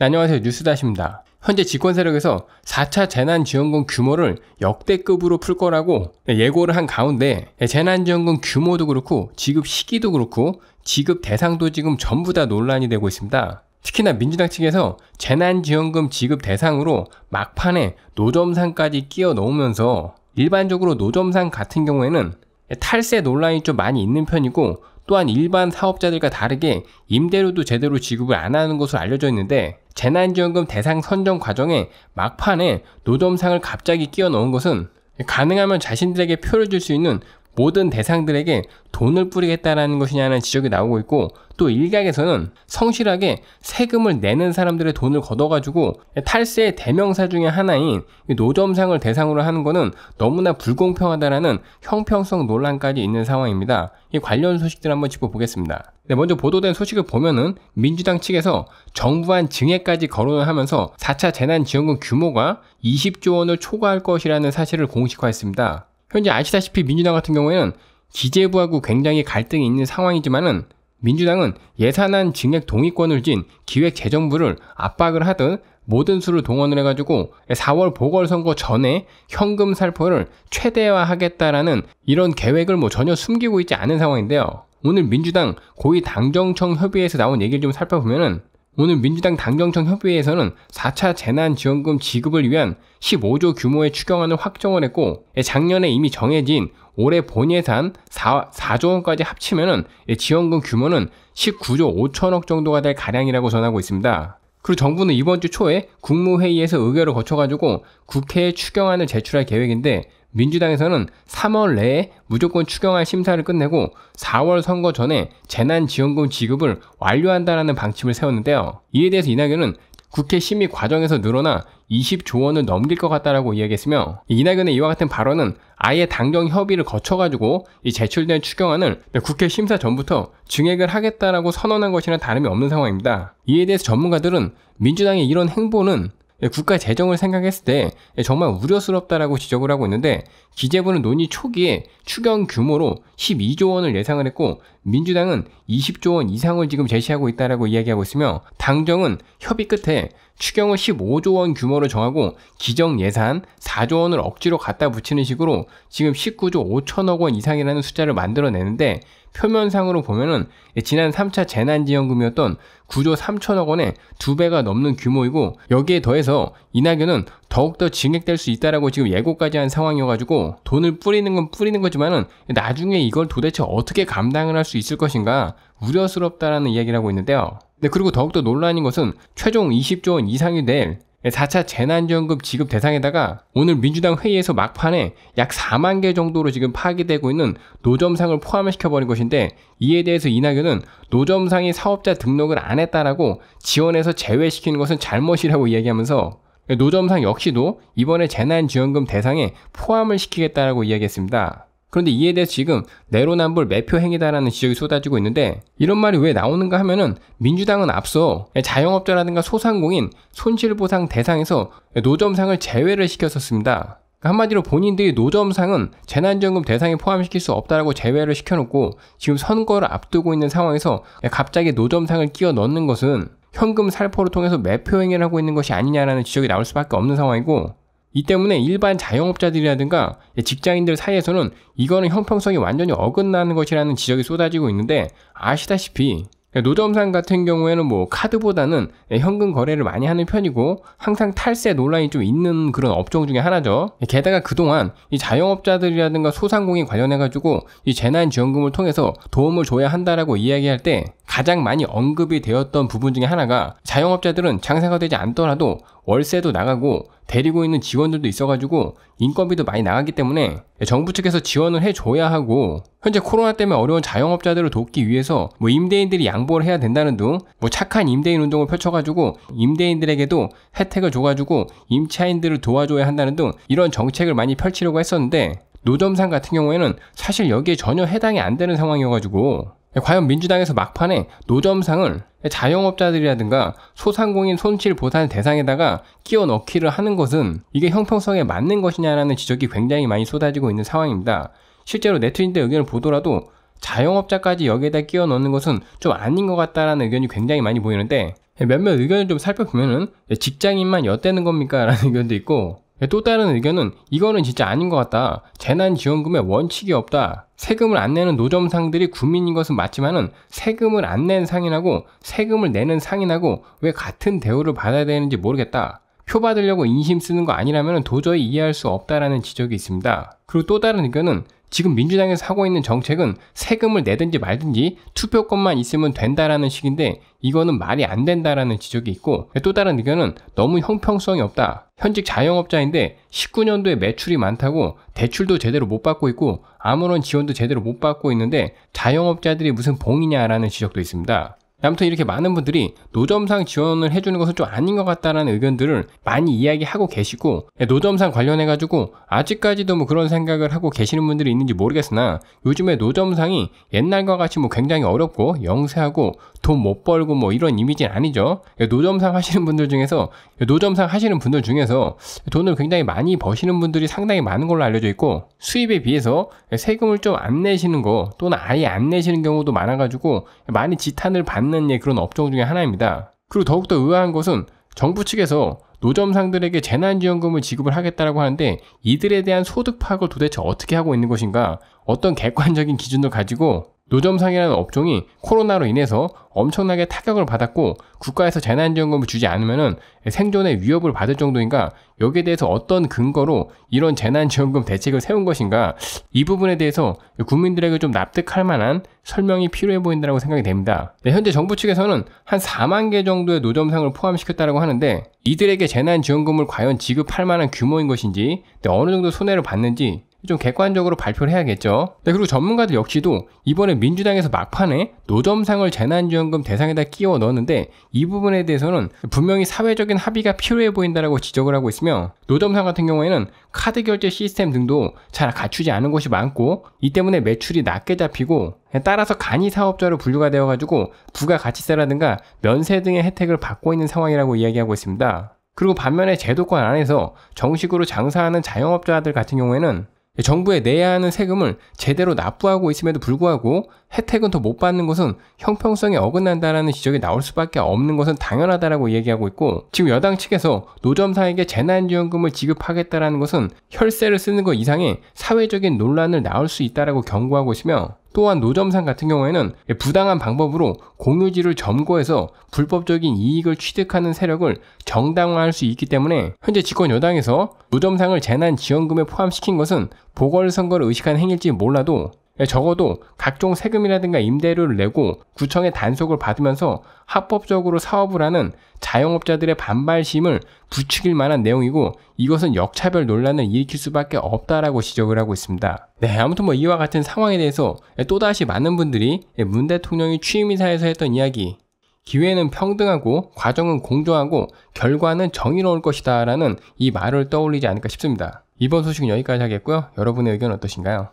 네, 안녕하세요 뉴스다시입니다. 현재 집권 세력에서 4차 재난지원금 규모를 역대급으로 풀 거라고 네, 예고를 한 가운데 네, 재난지원금 규모도 그렇고 지급 시기도 그렇고 지급 대상도 지금 전부 다 논란이 되고 있습니다. 특히나 민주당 측에서 재난지원금 지급 대상으로 막판에 노점상까지 끼워 넣으면서 일반적으로 노점상 같은 경우에는 탈세 논란이 좀 많이 있는 편이고 또한 일반 사업자들과 다르게 임대료도 제대로 지급을 안 하는 것으로 알려져 있는데 재난지원금 대상 선정 과정에 막판에 노점상을 갑자기 끼워 넣은 것은 가능하면 자신들에게 표를 줄 수 있는 모든 대상들에게 돈을 뿌리겠다라는 것이냐는 지적이 나오고 있고 또 일각에서는 성실하게 세금을 내는 사람들의 돈을 걷어가지고 탈세의 대명사 중에 하나인 노점상을 대상으로 하는 것은 너무나 불공평하다라는 형평성 논란까지 있는 상황입니다. 이 관련 소식들 한번 짚어보겠습니다. 네, 먼저 보도된 소식을 보면은 민주당 측에서 정부안 증액까지 거론을 하면서 4차 재난지원금 규모가 20조 원을 초과할 것이라는 사실을 공식화했습니다. 현재 아시다시피 민주당 같은 경우에는 기재부하고 굉장히 갈등이 있는 상황이지만은 민주당은 예산안 증액 동의권을 쥔 기획재정부를 압박을 하듯 모든 수를 동원을 해가지고 4월 보궐선거 전에 현금 살포를 최대화하겠다라는 이런 계획을 뭐 전혀 숨기고 있지 않은 상황인데요. 오늘 민주당 고위 당정청 협의에서 나온 얘기를 좀 살펴보면은 오늘 민주당 당정청 협의회에서는 4차 재난지원금 지급을 위한 15조 규모의 추경안을 확정을 했고 예, 작년에 이미 정해진 올해 본 예산 4, 4조 원까지 합치면 예, 지원금 규모는 19조 5천억 정도가 될 가량이라고 전하고 있습니다. 그리고 정부는 이번 주 초에 국무회의에서 의결을 거쳐가지고 국회에 추경안을 제출할 계획인데 민주당에서는 3월 내에 무조건 추경안 심사를 끝내고 4월 선거 전에 재난지원금 지급을 완료한다라는 방침을 세웠는데요. 이에 대해서 이낙연은 국회 심의 과정에서 늘어나 20조 원을 넘길 것 같다라고 이야기했으며 이낙연의 이와 같은 발언은 아예 당정 협의를 거쳐가지고 이 제출된 추경안을 국회 심사 전부터 증액을 하겠다라고 선언한 것이나 다름이 없는 상황입니다. 이에 대해서 전문가들은 민주당의 이런 행보는 예, 국가 재정을 생각했을 때 예, 정말 우려스럽다라고 지적을 하고 있는데 기재부는 논의 초기에 추경 규모로 12조 원을 예상을 했고 민주당은 20조 원 이상을 지금 제시하고 있다라고 이야기하고 있으며 당정은 협의 끝에 추경을 15조 원 규모로 정하고 기정 예산 4조 원을 억지로 갖다 붙이는 식으로 지금 19조 5천억 원 이상이라는 숫자를 만들어내는데 표면상으로 보면은 예, 지난 3차 재난지원금이었던 9조 3천억 원의 두 배가 넘는 규모이고 여기에 더해서 이낙연은 더욱더 증액될 수 있다라고 지금 예고까지 한 상황이어가지고 돈을 뿌리는 건 뿌리는 거지만은 나중에 이걸 도대체 어떻게 감당을 할 수 있을 것인가 우려스럽다라는 이야기를 하고 있는데요. 네, 그리고 더욱더 논란인 것은 최종 20조 원 이상이 될 4차 재난지원금 지급 대상에다가 오늘 민주당 회의에서 막판에 약 4만 개 정도로 지금 파기되고 있는 노점상을 포함시켜버린 것인데 이에 대해서 이낙연은 노점상이 사업자 등록을 안 했다라고 지원에서 제외시키는 것은 잘못이라고 이야기하면서 노점상 역시도 이번에 재난지원금 대상에 포함을 시키겠다라고 이야기했습니다. 그런데 이에 대해 지금 내로남불 매표 행위다라는 지적이 쏟아지고 있는데 이런 말이 왜 나오는가 하면은 민주당은 앞서 자영업자라든가 소상공인 손실보상 대상에서 노점상을 제외를 시켰었습니다. 그러니까 한마디로 본인들이 노점상은 재난지원금 대상에 포함시킬 수 없다라고 제외를 시켜놓고 지금 선거를 앞두고 있는 상황에서 갑자기 노점상을 끼워 넣는 것은 현금 살포를 통해서 매표 행위를 하고 있는 것이 아니냐라는 지적이 나올 수밖에 없는 상황이고 이 때문에 일반 자영업자들이라든가 직장인들 사이에서는 이거는 형평성이 완전히 어긋나는 것이라는 지적이 쏟아지고 있는데 아시다시피 노점상 같은 경우에는 뭐 카드보다는 현금 거래를 많이 하는 편이고 항상 탈세 논란이 좀 있는 그런 업종 중에 하나죠. 게다가 그동안 이 자영업자들이라든가 소상공인 관련해가지고 이 재난지원금을 통해서 도움을 줘야 한다라고 이야기할 때 가장 많이 언급이 되었던 부분 중에 하나가 자영업자들은 장사가 되지 않더라도 월세도 나가고 데리고 있는 직원들도 있어가지고 인건비도 많이 나가기 때문에 정부 측에서 지원을 해줘야 하고 현재 코로나 때문에 어려운 자영업자들을 돕기 위해서 뭐 임대인들이 양보를 해야 된다는 등 뭐 착한 임대인 운동을 펼쳐가지고 임대인들에게도 혜택을 줘가지고 임차인들을 도와줘야 한다는 등 이런 정책을 많이 펼치려고 했었는데 노점상 같은 경우에는 사실 여기에 전혀 해당이 안 되는 상황이어가지고 과연 민주당에서 막판에 노점상을 자영업자들이라든가 소상공인 손실 보상 대상에다가 끼워 넣기를 하는 것은 이게 형평성에 맞는 것이냐라는 지적이 굉장히 많이 쏟아지고 있는 상황입니다. 실제로 네트인들 의견을 보더라도 자영업자까지 여기에다 끼워 넣는 것은 좀 아닌 것 같다라는 의견이 굉장히 많이 보이는데 몇몇 의견을 좀 살펴보면은 직장인만 엿대는 겁니까? 라는 의견도 있고 네, 또 다른 의견은 이거는 진짜 아닌 것 같다. 재난지원금에 원칙이 없다. 세금을 안 내는 노점상들이 국민인 것은 맞지만은 세금을 안 낸 상인하고 세금을 내는 상인하고 왜 같은 대우를 받아야 되는지 모르겠다. 표 받으려고 인심 쓰는 거 아니라면 도저히 이해할 수 없다라는 지적이 있습니다. 그리고 또 다른 의견은 지금 민주당에서 하고 있는 정책은 세금을 내든지 말든지 투표권만 있으면 된다라는 식인데 이거는 말이 안 된다라는 지적이 있고 또 다른 의견은 너무 형평성이 없다. 현직 자영업자인데 19년도에 매출이 많다고 대출도 제대로 못 받고 있고 아무런 지원도 제대로 못 받고 있는데 자영업자들이 무슨 봉이냐라는 지적도 있습니다. 아무튼 이렇게 많은 분들이 노점상 지원을 해주는 것은 좀 아닌 것 같다라는 의견들을 많이 이야기하고 계시고 예, 노점상 관련해가지고 아직까지도 뭐 그런 생각을 하고 계시는 분들이 있는지 모르겠으나 요즘에 노점상이 옛날과 같이 뭐 굉장히 어렵고 영세하고 돈 못 벌고 뭐 이런 이미지는 아니죠. 예, 노점상 하시는 분들 중에서 예, 노점상 하시는 분들 중에서 돈을 굉장히 많이 버시는 분들이 상당히 많은 걸로 알려져 있고 수입에 비해서 세금을 좀 안 내시는 거 또는 아예 안 내시는 경우도 많아가지고 많이 지탄을 받는 않는 예, 그런 업종 중에 하나입니다. 그리고 더욱더 의아한 것은 정부 측에서 노점상들에게 재난지원금을 지급을 하겠다라고 하는데 이들에 대한 소득 파악을 도대체 어떻게 하고 있는 것인가 어떤 객관적인 기준을 가지고 노점상이라는 업종이 코로나로 인해서 엄청나게 타격을 받았고 국가에서 재난지원금을 주지 않으면 생존의 위협을 받을 정도인가 여기에 대해서 어떤 근거로 이런 재난지원금 대책을 세운 것인가 이 부분에 대해서 국민들에게 좀 납득할 만한 설명이 필요해 보인다고 생각이 됩니다. 네, 현재 정부 측에서는 한 4만 개 정도의 노점상을 포함시켰다고 하는데 이들에게 재난지원금을 과연 지급할 만한 규모인 것인지 네, 어느 정도 손해를 봤는지 좀 객관적으로 발표를 해야겠죠. 네, 그리고 전문가들 역시도 이번에 민주당에서 막판에 노점상을 재난지원금 대상에다 끼워 넣었는데 이 부분에 대해서는 분명히 사회적인 합의가 필요해 보인다라고 지적을 하고 있으며 노점상 같은 경우에는 카드 결제 시스템 등도 잘 갖추지 않은 것이 많고 이 때문에 매출이 낮게 잡히고 따라서 간이 사업자로 분류가 되어가지고 부가가치세라든가 면세 등의 혜택을 받고 있는 상황이라고 이야기하고 있습니다. 그리고 반면에 제도권 안에서 정식으로 장사하는 자영업자들 같은 경우에는 정부에 내야 하는 세금을 제대로 납부하고 있음에도 불구하고 혜택은 더 못 받는 것은 형평성에 어긋난다라는 지적이 나올 수밖에 없는 것은 당연하다라고 얘기하고 있고 지금 여당 측에서 노점상에게 재난지원금을 지급하겠다라는 것은 혈세를 쓰는 것 이상의 사회적인 논란을 낳을 수 있다라고 경고하고 있으며 또한 노점상 같은 경우에는 부당한 방법으로 공유지를 점거해서 불법적인 이익을 취득하는 세력을 정당화할 수 있기 때문에 현재 집권 여당에서 노점상을 재난지원금에 포함시킨 것은 보궐선거를 의식한 행일지 위 몰라도 예, 적어도 각종 세금이라든가 임대료를 내고 구청의 단속을 받으면서 합법적으로 사업을 하는 자영업자들의 반발심을 부추길 만한 내용이고 이것은 역차별 논란을 일으킬 수밖에 없다라고 지적을 하고 있습니다. 네, 아무튼 뭐 이와 같은 상황에 대해서 예, 또다시 많은 분들이 예, 문 대통령이 취임 이사에서 했던 이야기 기회는 평등하고 과정은 공정하고 결과는 정의로울 것이다 라는 이 말을 떠올리지 않을까 싶습니다. 이번 소식은 여기까지 하겠고요. 여러분의 의견 어떠신가요?